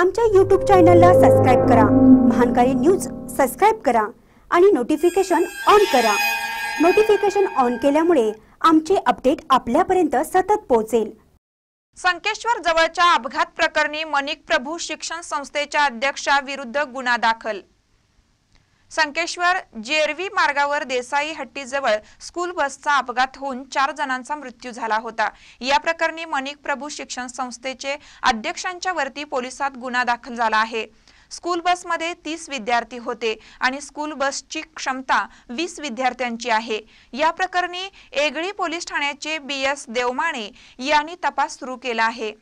आमच्या यूट्यूब चॅनलला सबस्क्राईब करा महानकारी न्यूज सबस्क्राईब करा आणि नोटिफिकेशन ऑन करा नोटिफिकेशन ऑन केल्यामुळे आमचे अपडेट आपल्यापर्यंत सतत पोहोचेल संकेश्वर जवळच्या अपघात प्रकरणी मनिक प्रभू शिक्षण संस्थेच्या अध्यक्षाविरुद्ध गुन्हा दाखल संकेश्वर जेरवी मार्गावर देसाई हट्टीजवळ स्कूल बसचा अपघात होऊन चार जणांचा मृत्यू झाला होता या प्रकरणी मनिक प्रभू शिक्षण संस्थेचे अध्यक्षांच्या वरती पोलिसात गुन्हा दाखल झाला आहे स्कूल बसमध्ये तीस विद्यार्थी होते आणि स्कूल बसची क्षमता वीस विद्यार्थ्यांची आहे या प्रकरणी एगळी पोलीस ठाण्याचे बी एस देवमाणे यांनी तपास सुरू केला आहे